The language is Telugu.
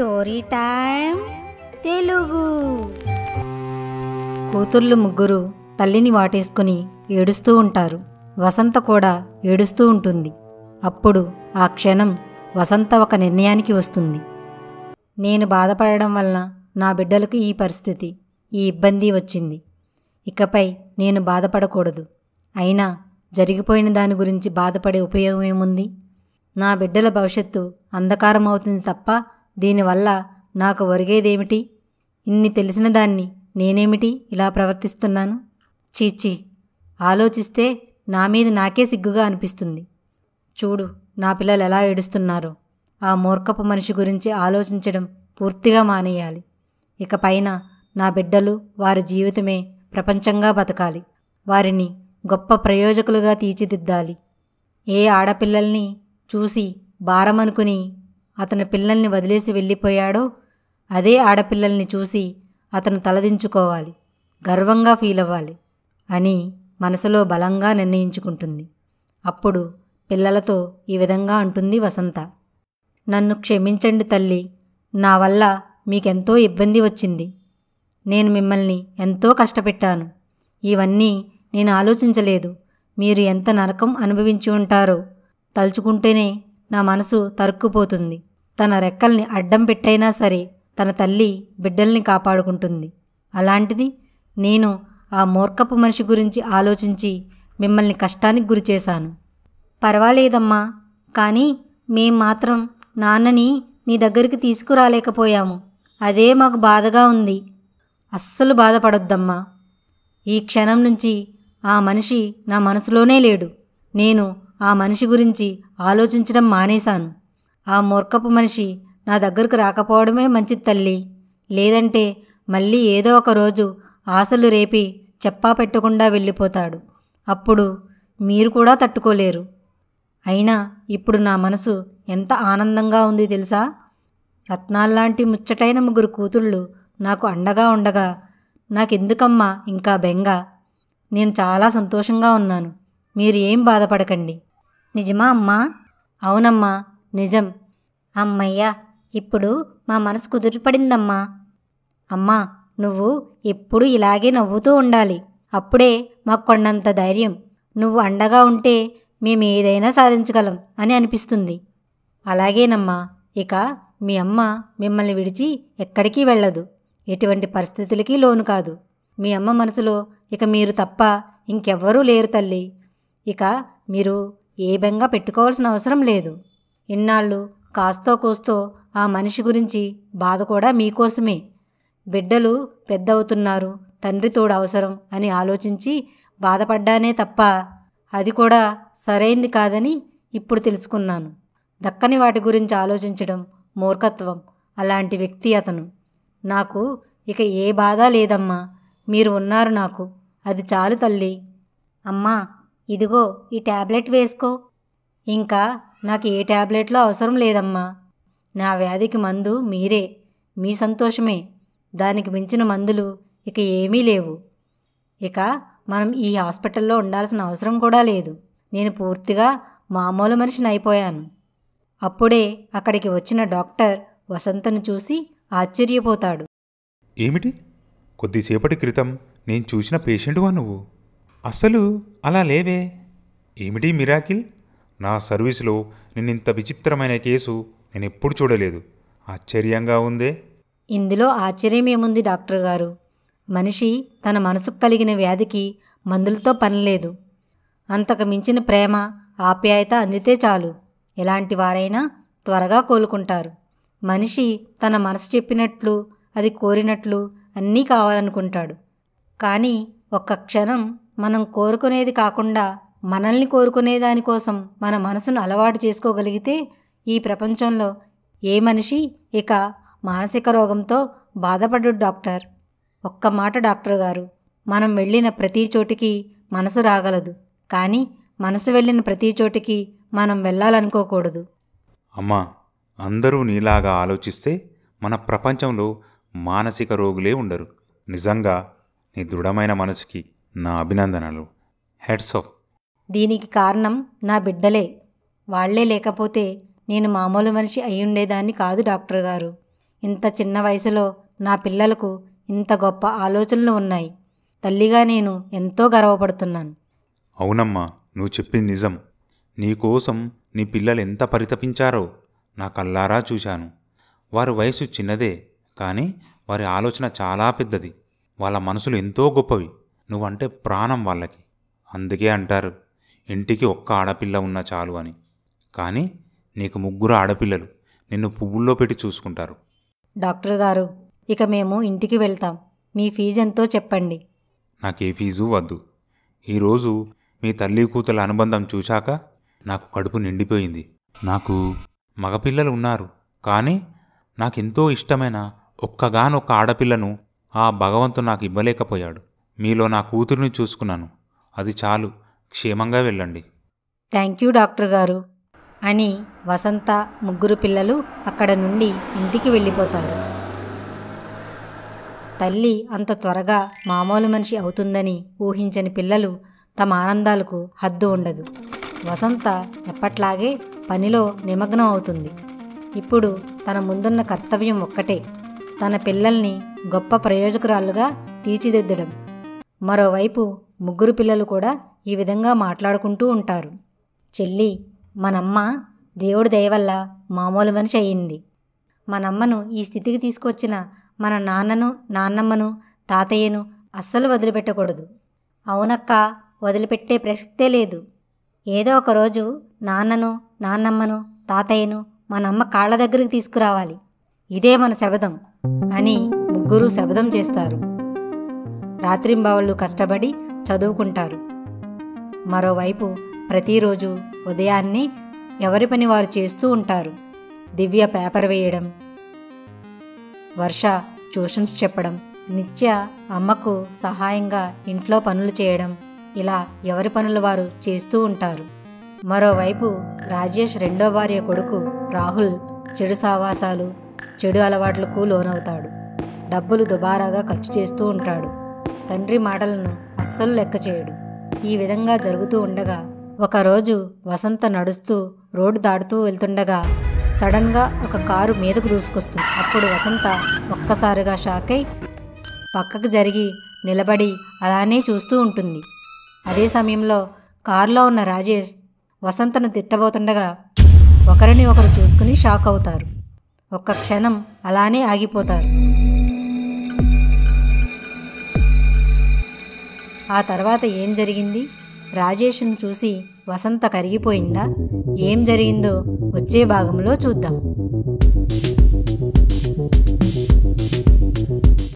స్టోరీ టైం తెలుగు కూతుర్లు ముగ్గురు తల్లిని వాటేసుకుని ఏడుస్తూ ఉంటారు వసంత కూడా ఏడుస్తూ ఉంటుంది అప్పుడు ఆ క్షణం వసంత ఒక నిర్ణయానికి వస్తుంది నేను బాధపడడం వలన నా బిడ్డలకు ఈ పరిస్థితి ఈ ఇబ్బంది వచ్చింది ఇకపై నేను బాధపడకూడదు అయినా జరిగిపోయిన దాని గురించి బాధపడే ఉపయోగం నా బిడ్డల భవిష్యత్తు అంధకారం అవుతుంది తప్ప దీనివల్ల నాకు ఒరిగేదేమిటి ఇన్ని తెలిసిన దాన్ని నేనేమిటి ఇలా ప్రవర్తిస్తున్నాను చీచీ ఆలోచిస్తే నా మీద నాకే సిగ్గుగా అనిపిస్తుంది చూడు నా పిల్లలు ఎలా ఏడుస్తున్నారో ఆ మూర్ఖపు మనిషి గురించి ఆలోచించడం పూర్తిగా మానేయాలి ఇకపైన నా బిడ్డలు వారి జీవితమే ప్రపంచంగా బతకాలి వారిని గొప్ప ప్రయోజకులుగా తీర్చిదిద్దాలి ఏ ఆడపిల్లల్ని చూసి భారమనుకుని అతని పిల్లల్ని వదిలేసి వెళ్ళిపోయాడో అదే ఆడపిల్లల్ని చూసి అతను తలదించుకోవాలి గర్వంగా ఫీల్ అవ్వాలి అని మనసులో బలంగా నిర్ణయించుకుంటుంది అప్పుడు పిల్లలతో ఈ విధంగా అంటుంది వసంత నన్ను క్షమించండి తల్లి నా వల్ల మీకెంతో ఇబ్బంది వచ్చింది నేను మిమ్మల్ని ఎంతో కష్టపెట్టాను ఇవన్నీ నేను ఆలోచించలేదు మీరు ఎంత నరకం అనుభవించి ఉంటారో తలుచుకుంటేనే నా మనసు తరుక్కుపోతుంది తన రెక్కల్ని అడ్డం పెట్టైనా సరే తన తల్లి బిడ్డల్ని కాపాడుకుంటుంది అలాంటిది నేను ఆ మూర్ఖపు మనిషి గురించి ఆలోచించి మిమ్మల్ని కష్టానికి గురిచేశాను పర్వాలేదమ్మా కానీ మేం మాత్రం నాన్నని నీ దగ్గరికి తీసుకురాలేకపోయాము అదే మాకు బాధగా ఉంది అస్సలు బాధపడొద్దమ్మా ఈ క్షణం నుంచి ఆ మనిషి నా మనసులోనే లేడు నేను ఆ మనిషి గురించి ఆలోచించడం మానేశాను ఆ మూర్ఖపు మనిషి నా దగ్గరకు రాకపోవడమే మంచిది తల్లి లేదంటే మళ్ళీ ఏదో ఒక రోజు ఆశలు రేపి చెప్పా పెట్టకుండా వెళ్ళిపోతాడు అప్పుడు మీరు కూడా తట్టుకోలేరు అయినా ఇప్పుడు నా మనసు ఎంత ఆనందంగా ఉంది తెలుసా రత్నాల్లాంటి ముచ్చటైన ముగ్గురు కూతుళ్ళు నాకు అండగా ఉండగా నాకెందుకమ్మా ఇంకా బెంగ నేను చాలా సంతోషంగా ఉన్నాను మీరు ఏం బాధపడకండి నిజమా అమ్మా అవునమ్మా నిజం అమ్మయ్యా ఇప్పుడు మా మనసు కుదురుపడిందమ్మా అమ్మా నువ్వు ఎప్పుడు ఇలాగే నవ్వుతూ ఉండాలి అప్పుడే మాకు కొండంత ధైర్యం నువ్వు అండగా ఉంటే మేము ఏదైనా సాధించగలం అని అనిపిస్తుంది అలాగేనమ్మా ఇక మీ అమ్మ మిమ్మల్ని విడిచి ఎక్కడికి వెళ్ళదు ఎటువంటి పరిస్థితులకి లోను కాదు మీ అమ్మ మనసులో ఇక మీరు తప్ప ఇంకెవ్వరూ లేరు తల్లి ఇక మీరు ఏ బెంగా పెట్టుకోవాల్సిన అవసరం లేదు ఇన్నాళ్ళు కాస్తో కూస్తో ఆ మనిషి గురించి బాధ కూడా మీకోసమే బిడ్డలు పెద్దవుతున్నారు తండ్రి తోడు అవసరం అని ఆలోచించి బాధపడ్డానే తప్ప అది కూడా సరైంది కాదని ఇప్పుడు తెలుసుకున్నాను దక్కని వాటి గురించి ఆలోచించడం మూర్ఖత్వం అలాంటి వ్యక్తి అతను నాకు ఇక ఏ బాధ లేదమ్మా మీరు ఉన్నారు నాకు అది చాలు తల్లి అమ్మా ఇదిగో ఈ ట్యాబ్లెట్ వేసుకో ఇంకా నాకు ఏ ట్యాబ్లెట్లో అవసరం లేదమ్మా నా వ్యాధికి మందు మీరే మీ సంతోషమే దానికి మించిన మందులు ఇక ఏమీ లేవు ఇక మనం ఈ హాస్పిటల్లో ఉండాల్సిన అవసరం కూడా లేదు నేను పూర్తిగా మామూలు మనిషిని అయిపోయాను అప్పుడే అక్కడికి వచ్చిన డాక్టర్ వసంతను చూసి ఆశ్చర్యపోతాడు ఏమిటి కొద్దిసేపటి క్రితం నేను చూసిన పేషెంటువా నువ్వు అసలు అలా లేవే ఏమిటి మిరాకిల్ నా సర్వీసులో నిన్నింత విచిత్రమైన కేసు నేను ఎప్పుడు చూడలేదు ఆశ్చర్యంగా ఉందే ఇందులో ఆశ్చర్యం ఏముంది డాక్టర్ గారు మనిషి తన మనసుకు కలిగిన వ్యాధికి మందులతో పనిలేదు అంతకు మించిన ప్రేమ ఆప్యాయత అందితే చాలు ఎలాంటి వారైనా త్వరగా కోలుకుంటారు మనిషి తన మనసు చెప్పినట్లు అది కోరినట్లు అన్నీ కావాలనుకుంటాడు కానీ ఒక్క క్షణం మనం కోరుకునేది కాకుండా మనల్ని కోరుకునే దానికోసం మన మనసును అలవాటు చేసుకోగలిగితే ఈ ప్రపంచంలో ఏ మనిషి ఇక మానసిక రోగంతో బాధపడ్డు డాక్టర్ ఒక్క మాట డాక్టర్ గారు మనం వెళ్ళిన ప్రతి చోటికి మనసు రాగలదు కానీ మనసు వెళ్ళిన ప్రతి చోటికి మనం వెళ్ళాలనుకోకూడదు అమ్మా అందరూ నీలాగా ఆలోచిస్తే మన ప్రపంచంలో మానసిక రోగులే ఉండరు నిజంగా నీ దృఢమైన మనసుకి నా అభినందనలు హెడ్స్ ఆఫ్ దీనికి కారణం నా బిడ్డలే వాళ్లే లేకపోతే నేను మామూలు మనిషి అయ్యుండేదాన్ని కాదు డాక్టర్ గారు ఇంత చిన్న వయసులో నా పిల్లలకు ఇంత గొప్ప ఆలోచనలు ఉన్నాయి తల్లిగా నేను ఎంతో గర్వపడుతున్నాను అవునమ్మా నువ్వు చెప్పింది నిజం నీకోసం నీ పిల్లలు ఎంత పరితపించారో నా కల్లారా చూశాను వారి వయసు చిన్నదే కానీ వారి ఆలోచన చాలా పెద్దది వాళ్ళ మనసులు ఎంతో గొప్పవి నువ్వంటే ప్రాణం వాళ్ళకి అందుకే అంటారు ఇంటికి ఒక్క ఆడపిల్ల ఉన్నా చాలు అని కానీ నీకు ముగ్గురు ఆడపిల్లలు నిన్ను పువ్వుల్లో పెట్టి చూసుకుంటారు డాక్టర్ గారు ఇక మేము ఇంటికి వెళ్తాం మీ ఫీజు ఎంతో చెప్పండి నాకే ఫీజు వద్దు ఈరోజు మీ తల్లి కూతుల అనుబంధం చూశాక నాకు కడుపు నిండిపోయింది నాకు మగపిల్లలు ఉన్నారు కానీ నాకెంతో ఇష్టమైన ఒక్కగానొక్క ఆడపిల్లను ఆ భగవంతు నాకు ఇవ్వలేకపోయాడు మీలో నా కూతురిని చూసుకున్నాను అది చాలు క్షేమంగా వెళ్ళండి థ్యాంక్ యూ డాక్టర్ గారు అని వసంత ముగ్గురు పిల్లలు అక్కడ నుండి ఇంటికి వెళ్ళిపోతారు తల్లి అంత త్వరగా మామూలు మనిషి అవుతుందని ఊహించని పిల్లలు తమ ఆనందాలకు హద్దు ఉండదు వసంత ఎప్పట్లాగే పనిలో నిమగ్నం అవుతుంది ఇప్పుడు తన ముందున్న కర్తవ్యం ఒక్కటే తన పిల్లల్ని గొప్ప ప్రయోజకురాలుగా తీర్చిదిద్దడం మరోవైపు ముగ్గురు పిల్లలు కూడా ఈ విధంగా మాట్లాడుకుంటూ ఉంటారు చెల్లి మనమ్మ దేవుడి దయవల్ల మామూలు మనిషి అయ్యింది మనమ్మను ఈ స్థితికి తీసుకొచ్చిన మన నాన్నను నాన్నమ్మను తాతయ్యను అస్సలు వదిలిపెట్టకూడదు అవునక్క వదిలిపెట్టే ప్రసక్తే లేదు ఏదో ఒకరోజు నాన్నను నాన్నమ్మను తాతయ్యను మనమ్మ కాళ్ళ దగ్గరికి తీసుకురావాలి ఇదే మన శబదం అని ముగ్గురు శబదం చేస్తారు రాత్రింబావళ్ళు కష్టపడి చదువుకుంటారు మరోవైపు ప్రతిరోజు ఉదయాన్నే ఎవరి పని వారు చేస్తూ ఉంటారు దివ్య పేపర్ వేయడం వర్ష ట్యూషన్స్ చెప్పడం నిత్య అమ్మకు సహాయంగా ఇంట్లో పనులు చేయడం ఇలా ఎవరి పనులు వారు చేస్తూ ఉంటారు మరోవైపు రాజేష్ రెండో భార్య కొడుకు రాహుల్ చెడు సావాసాలు చెడు అలవాట్లకు లోనవుతాడు డబ్బులు దుబారాగా ఖర్చు చేస్తూ ఉంటాడు తండ్రి మాటలను అస్సలు లెక్క చేయడు ఈ విధంగా జరుగుతూ ఉండగా ఒకరోజు వసంత నడుస్తూ రోడ్డు దాటుతూ వెళ్తుండగా సడన్గా ఒక కారు మీదకు దూసుకొస్తుంది అప్పుడు వసంత ఒక్కసారిగా షాక్ అయి పక్కకు జరిగి నిలబడి అలానే చూస్తూ ఉంటుంది అదే సమయంలో కారులో ఉన్న రాజేష్ వసంతను తిట్టబోతుండగా ఒకరిని ఒకరు చూసుకుని షాక్ అవుతారు ఒక్క క్షణం అలానే ఆగిపోతారు ఆ తర్వాత ఏం జరిగింది రాజేష్ను చూసి వసంత కరిగిపోయిందా ఏం జరిగిందో వచ్చే భాగంలో చూద్దాం